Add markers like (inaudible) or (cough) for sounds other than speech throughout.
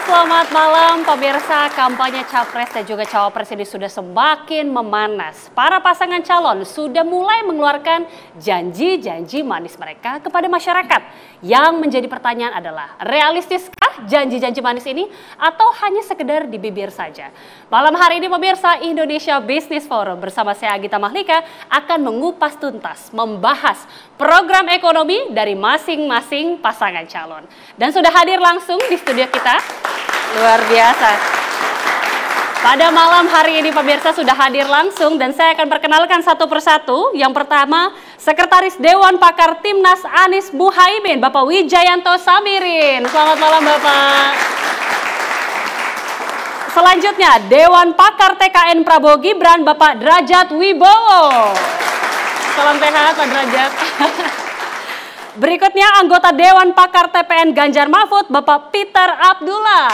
selamat malam pemirsa. Kampanye Capres dan juga Cawapres ini sudah semakin memanas. Para pasangan calon sudah mulai mengeluarkan janji-janji manis mereka kepada masyarakat. Yang menjadi pertanyaan adalah, realistiskah janji-janji manis ini atau hanya sekedar di bibir saja? Malam hari ini pemirsa Indonesia Business Forum bersama saya Agita Mahlika akan mengupas tuntas, membahas program ekonomi dari masing-masing pasangan calon. Dan sudah hadir langsung di studio kita Luar biasa. Pada malam hari ini pemirsa sudah hadir langsung dan saya akan perkenalkan satu persatu. Yang pertama, Sekretaris Dewan Pakar Timnas Anies Muhaimin, Bapak Wijayanto Samirin. Selamat malam Bapak. Selanjutnya, Dewan Pakar TKN Prabowo Gibran, Bapak Derajat Wibowo. Salam sehat Pak Derajat. (laughs) Berikutnya anggota Dewan Pakar TPN Ganjar Mahfud, Bapak Peter Abdullah.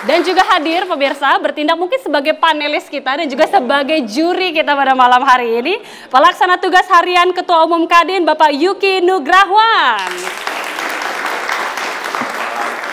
Dan juga hadir pemirsa bertindak mungkin sebagai panelis kita dan juga iya. sebagai juri kita pada malam hari ini. Pelaksana tugas harian Ketua Umum Kadin Bapak Yuki Nugrahwan.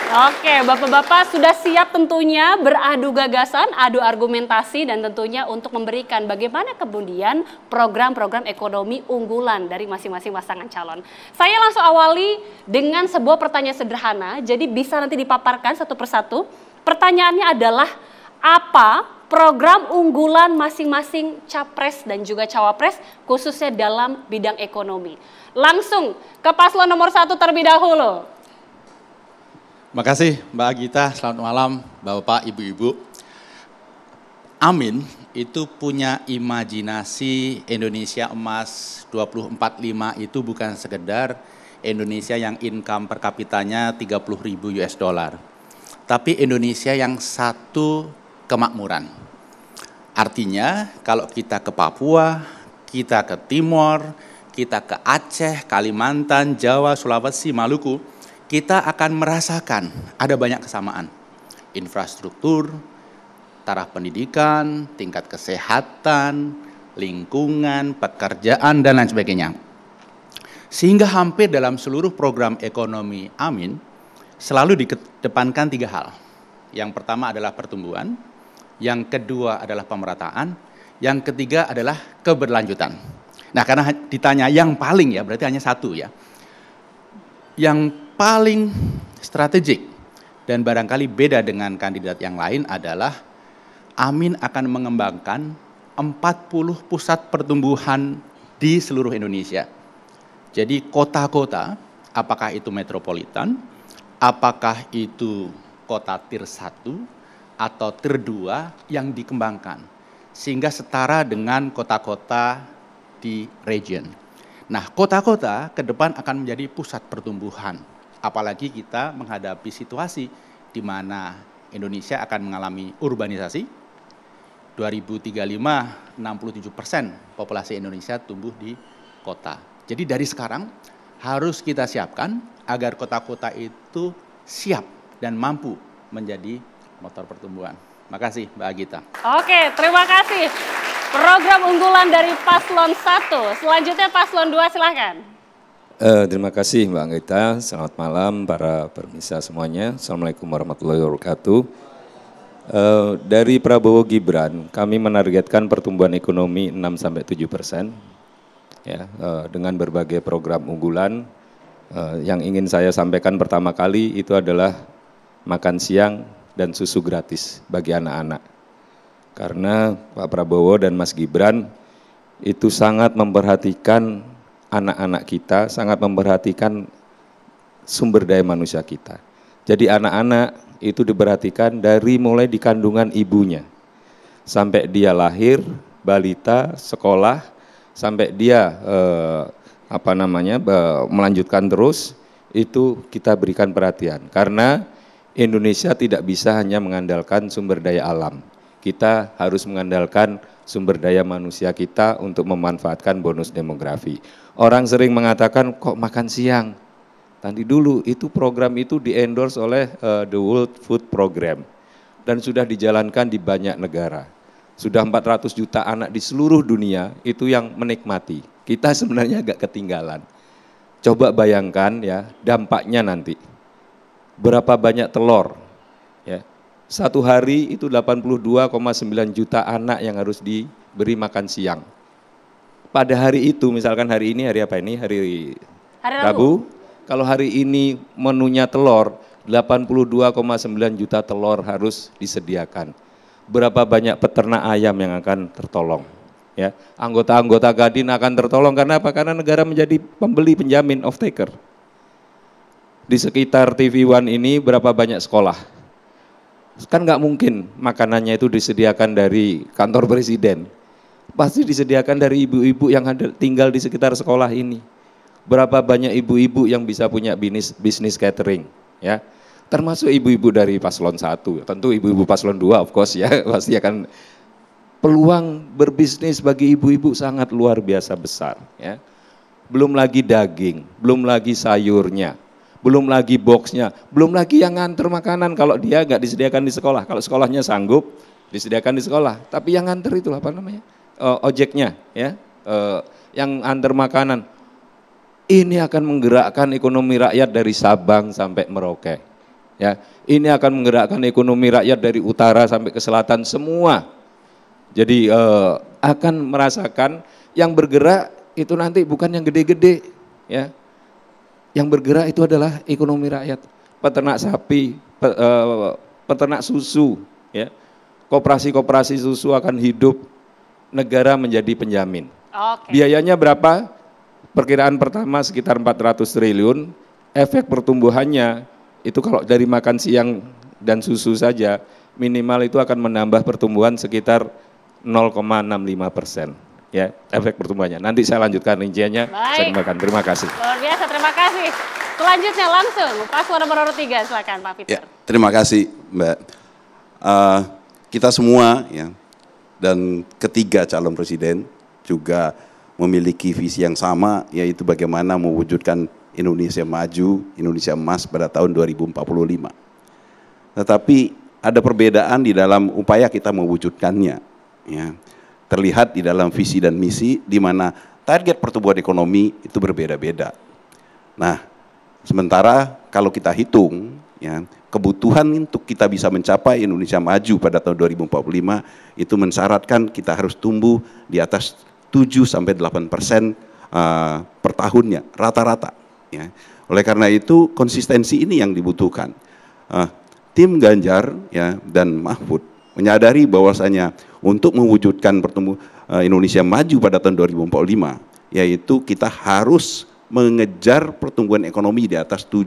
Oke, Bapak-bapak sudah siap tentunya beradu gagasan, adu argumentasi dan tentunya untuk memberikan bagaimana kemudian program-program ekonomi unggulan dari masing-masing pasangan calon. Saya langsung awali dengan sebuah pertanyaan sederhana, jadi bisa nanti dipaparkan satu persatu. Pertanyaannya adalah apa program unggulan masing-masing capres dan juga cawapres khususnya dalam bidang ekonomi. Langsung ke paslon nomor satu terlebih dahulu. Terima kasih, Mbak Agita, selamat malam Bapak, Ibu-Ibu. Amin itu punya imajinasi Indonesia Emas 245 itu bukan sekedar Indonesia yang income per kapitanya 30 ribu US dollar. Tapi Indonesia yang satu kemakmuran. Artinya kalau kita ke Papua, kita ke Timor, kita ke Aceh, Kalimantan, Jawa, Sulawesi, Maluku, kita akan merasakan ada banyak kesamaan. Infrastruktur, taraf pendidikan, tingkat kesehatan, lingkungan, pekerjaan, dan lain sebagainya. Sehingga hampir dalam seluruh program ekonomi Amin, selalu dikedepankan tiga hal. Yang pertama adalah pertumbuhan, yang kedua adalah pemerataan, yang ketiga adalah keberlanjutan. Nah karena ditanya yang paling ya, berarti hanya satu ya. Yang paling strategik dan barangkali beda dengan kandidat yang lain adalah Amin akan mengembangkan 40 pusat pertumbuhan di seluruh Indonesia. Jadi kota-kota, apakah itu metropolitan, apakah itu kota tier 1 atau tier 2 yang dikembangkan. Sehingga setara dengan kota-kota di region. Nah, kota-kota ke depan akan menjadi pusat pertumbuhan Apalagi kita menghadapi situasi di mana Indonesia akan mengalami urbanisasi. 2035 67 persen populasi Indonesia tumbuh di kota. Jadi dari sekarang harus kita siapkan agar kota-kota itu siap dan mampu menjadi motor pertumbuhan. Terima kasih, Mbak Agita. Oke, terima kasih. Program unggulan dari Paslon 1. Selanjutnya Paslon 2 silahkan. Uh, terima kasih Mbak Anggita. Selamat malam para pemirsa semuanya. Assalamualaikum warahmatullahi wabarakatuh. Uh, dari Prabowo Gibran, kami menargetkan pertumbuhan ekonomi 6 sampai 7 persen, ya, uh, dengan berbagai program unggulan. Uh, yang ingin saya sampaikan pertama kali itu adalah makan siang dan susu gratis bagi anak-anak. Karena Pak Prabowo dan Mas Gibran itu sangat memperhatikan anak-anak kita sangat memperhatikan sumber daya manusia kita. Jadi anak-anak itu diperhatikan dari mulai di kandungan ibunya sampai dia lahir, balita, sekolah, sampai dia eh, apa namanya melanjutkan terus itu kita berikan perhatian karena Indonesia tidak bisa hanya mengandalkan sumber daya alam. Kita harus mengandalkan sumber daya manusia kita untuk memanfaatkan bonus demografi. Orang sering mengatakan kok makan siang. Tadi dulu itu program itu diendorse oleh uh, The World Food Program dan sudah dijalankan di banyak negara. Sudah 400 juta anak di seluruh dunia itu yang menikmati. Kita sebenarnya agak ketinggalan. Coba bayangkan ya dampaknya nanti. Berapa banyak telur satu hari itu 82,9 juta anak yang harus diberi makan siang. Pada hari itu, misalkan hari ini hari apa ini? Hari, hari Rabu. Kalau hari ini menunya telur, 82,9 juta telur harus disediakan. Berapa banyak peternak ayam yang akan tertolong? Ya, anggota-anggota Gadin akan tertolong karena apa? Karena negara menjadi pembeli penjamin off taker. Di sekitar TV One ini berapa banyak sekolah? Kan nggak mungkin makanannya itu disediakan dari kantor presiden. Pasti disediakan dari ibu-ibu yang ada, tinggal di sekitar sekolah ini. Berapa banyak ibu-ibu yang bisa punya bisnis, bisnis catering, ya? Termasuk ibu-ibu dari paslon satu, tentu ibu-ibu paslon dua, of course ya, (laughs) pasti akan peluang berbisnis bagi ibu-ibu sangat luar biasa besar, ya. Belum lagi daging, belum lagi sayurnya, belum lagi boxnya, belum lagi yang nganter makanan kalau dia nggak disediakan di sekolah. Kalau sekolahnya sanggup, disediakan di sekolah. Tapi yang nganter itu apa namanya? Uh, ojeknya, ya, uh, yang nganter makanan. Ini akan menggerakkan ekonomi rakyat dari Sabang sampai Merauke. Ya, ini akan menggerakkan ekonomi rakyat dari utara sampai ke selatan semua. Jadi uh, akan merasakan yang bergerak itu nanti bukan yang gede-gede, ya yang bergerak itu adalah ekonomi rakyat, peternak sapi, eh, peternak susu, ya. Koperasi-koperasi susu akan hidup, negara menjadi penjamin. Okay. Biayanya berapa? Perkiraan pertama sekitar 400 triliun, efek pertumbuhannya itu kalau dari makan siang dan susu saja minimal itu akan menambah pertumbuhan sekitar 0,65 persen ya efek pertumbuhannya. Nanti saya lanjutkan rinciannya, Baik. saya kembangkan. Terima kasih. Luar biasa, terima kasih. Selanjutnya langsung paslon nomor tiga, silakan Pak Peter. Ya, terima kasih Mbak. Uh, kita semua ya dan ketiga calon presiden juga memiliki visi yang sama yaitu bagaimana mewujudkan Indonesia maju, Indonesia emas pada tahun 2045. Tetapi ada perbedaan di dalam upaya kita mewujudkannya. Ya terlihat di dalam visi dan misi di mana target pertumbuhan ekonomi itu berbeda-beda. Nah, sementara kalau kita hitung ya, kebutuhan untuk kita bisa mencapai Indonesia maju pada tahun 2045 itu mensyaratkan kita harus tumbuh di atas 7 sampai 8 persen uh, per tahunnya rata-rata. Ya. Oleh karena itu konsistensi ini yang dibutuhkan. Uh, tim Ganjar ya dan Mahfud menyadari bahwasanya untuk mewujudkan pertumbuhan eh, Indonesia maju pada tahun 2045 yaitu kita harus mengejar pertumbuhan ekonomi di atas 7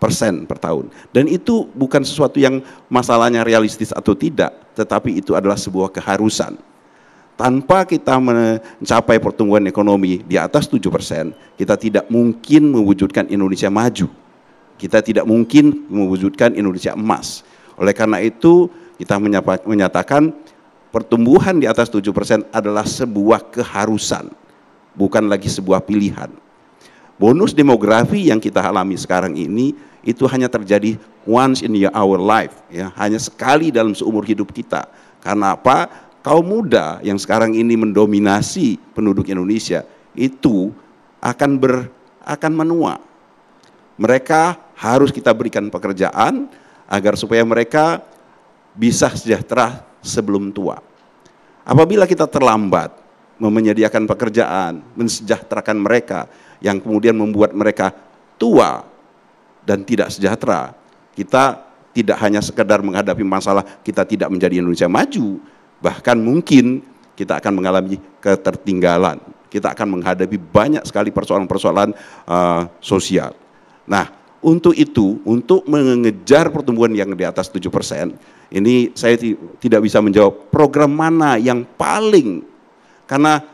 persen per tahun. Dan itu bukan sesuatu yang masalahnya realistis atau tidak, tetapi itu adalah sebuah keharusan. Tanpa kita mencapai pertumbuhan ekonomi di atas tujuh persen, kita tidak mungkin mewujudkan Indonesia maju. Kita tidak mungkin mewujudkan Indonesia emas. Oleh karena itu, kita menyatakan pertumbuhan di atas 7% adalah sebuah keharusan, bukan lagi sebuah pilihan. Bonus demografi yang kita alami sekarang ini itu hanya terjadi once in our life, ya, hanya sekali dalam seumur hidup kita. Karena apa? Kaum muda yang sekarang ini mendominasi penduduk Indonesia itu akan ber akan menua. Mereka harus kita berikan pekerjaan agar supaya mereka bisa sejahtera sebelum tua. Apabila kita terlambat menyediakan pekerjaan, mensejahterakan mereka yang kemudian membuat mereka tua dan tidak sejahtera, kita tidak hanya sekedar menghadapi masalah kita tidak menjadi Indonesia maju, bahkan mungkin kita akan mengalami ketertinggalan. Kita akan menghadapi banyak sekali persoalan-persoalan uh, sosial. Nah, untuk itu, untuk mengejar pertumbuhan yang di atas tujuh persen, ini saya tidak bisa menjawab program mana yang paling karena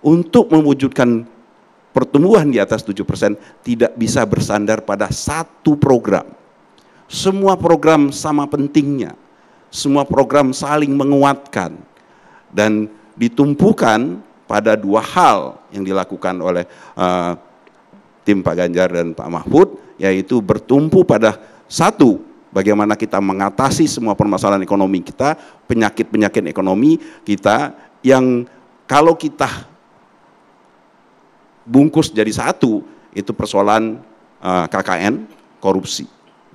untuk mewujudkan pertumbuhan di atas tujuh persen tidak bisa bersandar pada satu program. Semua program sama pentingnya. Semua program saling menguatkan dan ditumpukan pada dua hal yang dilakukan oleh uh, tim Pak Ganjar dan Pak Mahfud yaitu bertumpu pada satu bagaimana kita mengatasi semua permasalahan ekonomi kita, penyakit-penyakit ekonomi kita yang kalau kita bungkus jadi satu itu persoalan eh, KKN korupsi.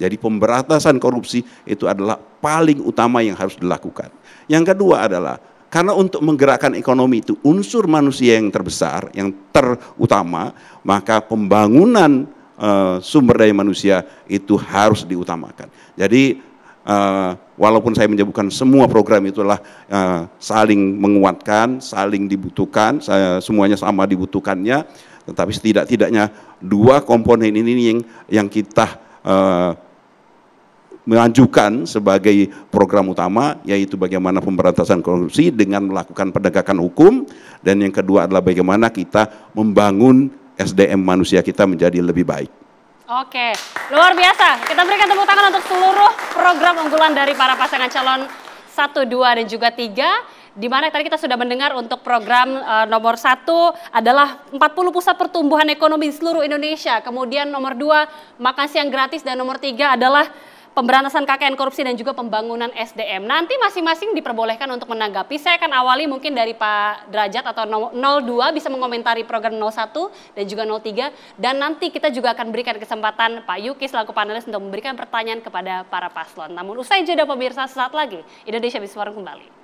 Jadi pemberantasan korupsi itu adalah paling utama yang harus dilakukan. Yang kedua adalah karena untuk menggerakkan ekonomi itu unsur manusia yang terbesar, yang terutama, maka pembangunan Eh, sumber daya manusia itu harus diutamakan. Jadi uh, walaupun saya menyebutkan semua program itu uh, eh, saling menguatkan, saling dibutuhkan, saya, semuanya sama dibutuhkannya, tetapi setidak-tidaknya dua komponen ini yang yang kita uh, mengajukan sebagai program utama yaitu bagaimana pemberantasan korupsi dengan melakukan penegakan hukum dan yang kedua adalah bagaimana kita membangun SDM manusia kita menjadi lebih baik. Oke, luar biasa. Kita berikan tepuk tangan untuk seluruh program unggulan dari para pasangan calon 1, 2, dan juga 3 di mana tadi kita sudah mendengar untuk program e, nomor satu adalah 40 pusat pertumbuhan ekonomi di seluruh Indonesia. Kemudian nomor dua makan siang gratis dan nomor tiga adalah pemberantasan KKN korupsi dan juga pembangunan SDM. Nanti masing-masing diperbolehkan untuk menanggapi. Saya akan awali mungkin dari Pak Derajat atau 02 bisa mengomentari program 01 dan juga 03 dan nanti kita juga akan berikan kesempatan Pak Yuki selaku panelis untuk memberikan pertanyaan kepada para paslon. Namun usai jeda pemirsa sesaat lagi Indonesia Bisnis Forum kembali.